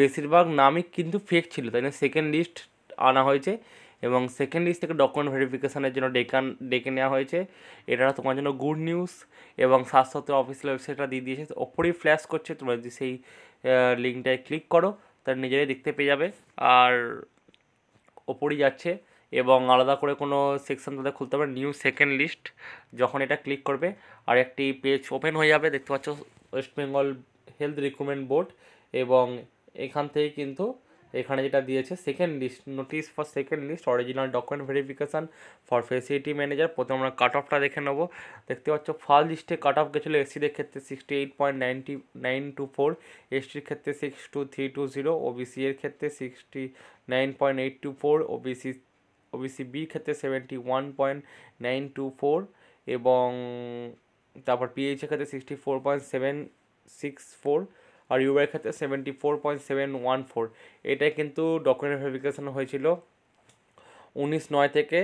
বেশিরভাগ নামই কিন্তু ফেক ছিল তাই জন্য সেকেন্ড লিস্ট আনা হয়েছে এবং সেকেন্ড লিস্ট থেকে ডকুমেন্ট ভেরিফিকেশানের জন্য ডেকান ডেকে নেওয়া হয়েছে এটা তোমার জন্য গুড নিউজ এবং স্বাস্থ্য অফিসিয়াল ওয়েবসাইটটা দিয়ে দিয়েছে ওপরেই ফ্ল্যাশ করছে তোমরা যদি সেই লিঙ্কটায় ক্লিক করো তাহলে নিজেরাই দেখতে পেয়ে যাবে আর ওপরই যাচ্ছে এবং আলাদা করে কোনো সেকশন তাদের খুলতে হবে নিউ সেকেন্ড লিস্ট যখন এটা ক্লিক করবে আর একটি পেজ ওপেন হয়ে যাবে দেখতে পাচ্ছ West Bengal health recruitment board এবং এখান থেকে কিন্তু এখানে যেটা দিয়েছে second list notice for second list original document verification for facility manager প্রথমে আমরা কাট অফটা দেখে নেবো দেখতে পাচ্ছ ফার্স্ট লিস্টে কাট অফ গেছিলো এসসিদের ক্ষেত্রে sixty eight point ninety nine two four এসটির ক্ষেত্রে six two three two zero OBC এর ক্ষেত্রে sixty nine point eight two four OBC OBC B ক্ষেত্রে seventy one point nine two four এবং তারপর পিএইচের ক্ষেত্রে sixty four point seven six four আর ইউয়ের ক্ষেত্রে seventy four point seven one four এটাই কিন্তু ডকুমেন্ট ভেরিফিকেশান হয়েছিল উনিশ নয় থেকে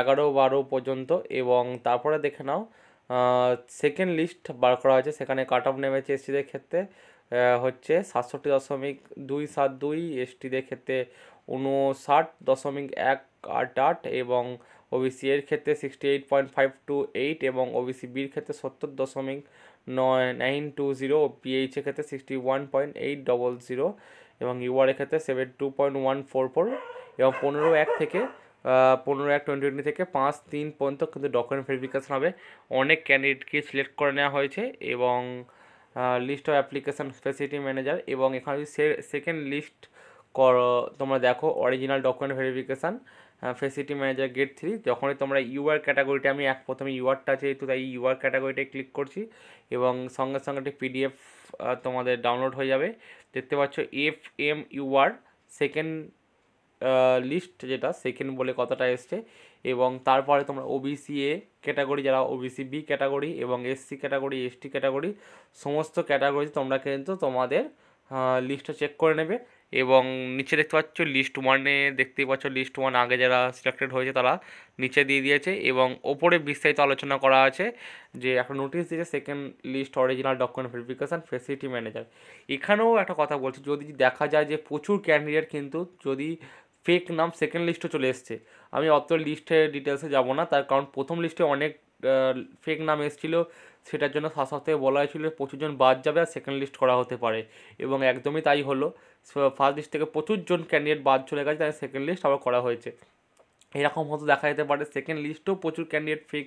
এগারো বারো পর্যন্ত এবং তারপরে দেখে নাও সেকেন্ড লিস্ট বার করা হয়েছে সেখানে কাট অফ নেমেছে এসটিদের ক্ষেত্রে হচ্ছে সাতষট্টি দশমিক দুই সাত দুই এসটিদের ক্ষেত্রে উনষাট দশমিক এক আট আট এবং ওবিসি এর ক্ষেত্রে sixty eight point five two eight এবং ওবিসি বির ক্ষেত্রে সত্তর দশমিক নাইন টু জিরো পিএইচের ক্ষেত্রে sixty one point eight double zero এবং ইউআরের ক্ষেত্রে seven two point one four four এবং পনেরো এক থেকে পনেরো এক টোয়েন্টি টোয়েন্টি থেকে পাঁচ তিন পর্যন্ত কিন্তু ডকুমেন্ট ভেরিফিকেশান হবে অনেক ক্যান্ডিডেটকে সিলেক্ট করে নেওয়া হয়েছে এবং list of application facility manager এবং এখানে যদি সেকেন্ড লিস্ট কর তোমরা দেখো original document verification facility manager grade three যখনই তোমরা ইউআর ক্যাটাগরিটা আমি এক প্রথমে ইউআরটা যেহেতু তাই ইউআর ক্যাটাগরিটায় ক্লিক করছি এবং সঙ্গে সঙ্গে একটি পিডিএফ তোমাদের ডাউনলোড হয়ে যাবে দেখতে পাচ্ছ F M UR second list যেটা সেকেন্ড বলে কতটা এসছে এবং তারপরে তোমরা ওবিসি এ ক্যাটাগরি যারা ওবিসি বি ক্যাটাগরি এবং এসসি ক্যাটাগরি এসটি ক্যাটাগরি সমস্ত ক্যাটাগরি তোমরা কিন্তু তোমাদের লিস্টটা চেক করে নেবে এবং নিচে দেখতে পাচ্ছ লিস্ট ওয়ানে দেখতে পাচ্ছ লিস্ট ওয়ান আগে যারা সিলেক্টেড হয়েছে তারা নিচে দিয়ে দিয়েছে এবং ওপরে বিস্তারিত আলোচনা করা আছে যে একটা নোটিশ দিয়েছে second list original document verification facility manager এখানেও একটা কথা বলছি যদি দেখা যায় যে প্রচুর ক্যান্ডিডেট কিন্তু যদি ফেক নাম সেকেন্ড লিস্টও চলে এসছে আমি অত লিস্টের ডিটেলসে যাব না তার কারণ প্রথম লিস্টে অনেক ফেক নাম এসেছিলো সেটার জন্য শাসক থেকে বলা হয়েছিল প্রচুরজন বাদ যাবে আর সেকেন্ড লিস্ট করা হতে পারে এবং একদমই তাই হলো ফার্স্ট লিস্ট থেকে প্রচুর জন ক্যান্ডিডেট বাদ চলে গেছে তাদের সেকেন্ড লিস্ট আবার করা হয়েছে এরকম হতে দেখা যেতে পারে সেকেন্ড লিস্টেও প্রচুর ক্যান্ডিডেট ফেক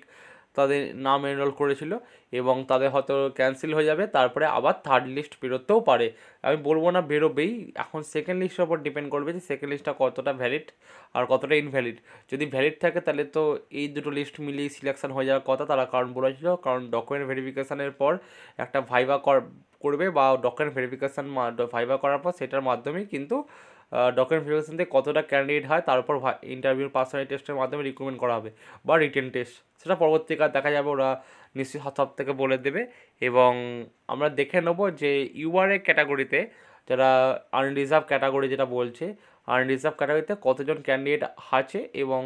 তাদের নাম এনরোল করেছিল এবং তাদের হয়তো ক্যান্সেল হয়ে যাবে তারপরে আবার থার্ড লিস্ট বেরোতেও পারে আমি বলবো না বেরোবেই এখন সেকেন্ড লিস্টের ওপর ডিপেন্ড করবে যে সেকেন্ড লিস্টটা কতটা ভ্যালিড আর কতটা ইনভ্যালিড যদি ভ্যালিড থাকে তাহলে তো এই দুটো লিস্ট মিলিয়ে সিলেকশন হয়ে যাওয়ার কথা তারা কারণ বলেছিল কারণ ডকুমেন্ট ভেরিফিকেশানের পর একটা ভাইভা করবে বা ডকুমেন্ট ভেরিফিকেশান ভাইভা করার পর সেটার মাধ্যমেই কিন্তু ডকুমেন্ট ভেরিফিকেশান থেকে কতটা ক্যান্ডিডেট হয় তার উপর ইন্টারভিউ পার্সোনাল টেস্টের মাধ্যমে রিক্রুটমেন্ট করা হবে বা রিটেন টেস্ট সেটা পরবর্তীকাল দেখা যাবে ওরা নিশ্চয়ই সব থেকে বলে দেবে এবং আমরা দেখে নেবো যে ইউআরএ ক্যাটাগরিতে যারা আনরিজার্ভ ক্যাটাগরি যেটা বলছে আনরিজার্ভ ক্যাটাগরিতে কতজন ক্যান্ডিডেট আছে এবং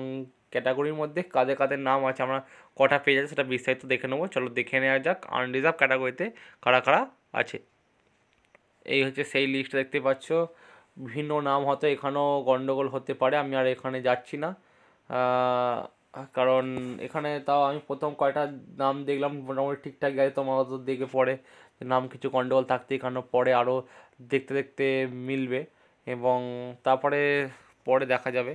ক্যাটাগরির মধ্যে কাদের কাদের নাম আছে আমরা কটা পেয়ে আছে সেটা বিস্তারিত দেখে নেবো চলো দেখে নেওয়া যাক আনরিজার্ভ ক্যাটাগরিতে কারা কারা আছে এই হচ্ছে সেই লিস্ট দেখতে পাচ্ছ ভিন্ন নাম হয়তো এখানেও গণ্ডগোল হতে পারে আমি আর এখানে যাচ্ছি না কারণ এখানে তাও আমি প্রথম কয়টা নাম দেখলাম মোটামুটি ঠিকঠাক গেছে তোমার তো দেখে পরে নাম কিছু গণ্ডগোল থাকতে এখানেও পরে আরও দেখতে দেখতে মিলবে এবং তারপরে পরে দেখা যাবে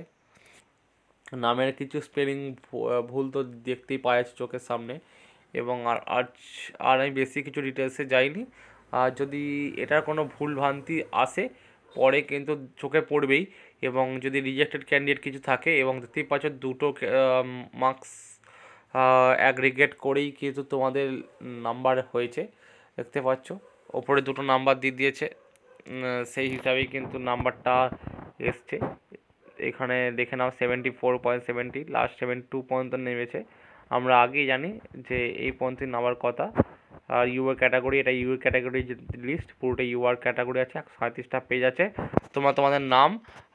নামের কিছু স্পেলিং ভুল তো দেখতেই পাওয়া যাচ্ছে চোখের সামনে এবং আর আজ আর আমি বেশি কিছু ডিটেলসে যাইনি আর যদি এটার কোনো ভুল ভ্রান্তি আসে পরে কিন্তু চোখে পড়বেই এবং যদি রিজেক্টেড ক্যান্ডিডেট কিছু থাকে এবং দেখতেই পাচ্ছ দুটো মার্কস অ্যাগ্রিগেট করেই কিন্তু তোমাদের নাম্বার হয়েছে দেখতে পাচ্ছ ওপরে দুটো নাম্বার দিয়ে দিয়েছে সেই হিসাবেই কিন্তু নাম্বারটা এসছে এখানে দেখে নাও seventy four point seventy last seven two পর্যন্ত নেমেছে আমরা আগেই জানি যে এই পর্যন্ত নামার কথা আর ইউআর ক্যাটাগরি এটা ইউআর ক্যাটাগরি লিস্ট পুরোটা ইউ আর ক্যাটাগরি আছে একশো সাঁত্রিশটা পেজ আছে তোমরা তোমাদের নাম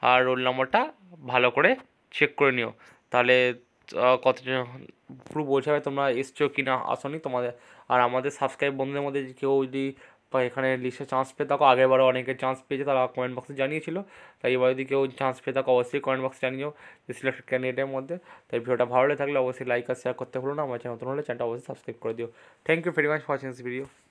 আর রোল নাম্বারটা ভালো করে চেক করে নিও তাহলে কতজন পুরো বোঝাবে তোমরা এসছো কি না আসনি তোমাদের আর আমাদের সাবস্ক্রাইব বন্ধুদের মধ্যে কেউ যদি বা এখানে লিস্টে চান্স পেয়ে থাকো আগেরবারও অনেকে চান্স পেয়েছে তারা কমেন্ট বক্সে জানিয়েছিল তাই এবার যদি কেউ চান্স পেয়ে থাকো অবশ্যই কমেন্ট বক্সে জানিয়েও যে সিলেক্টেড ক্যান্ডিডেটের মধ্যে তাই ভিডিওটা ভালো লাগলে অবশ্যই লাইক আর শেয়ার করতে ভুলো না আমার চ্যানেল নতুন হলে চ্যানেলটা অবশ্যই সাবস্ক্রাইব করে দিও thank you very much for watching this video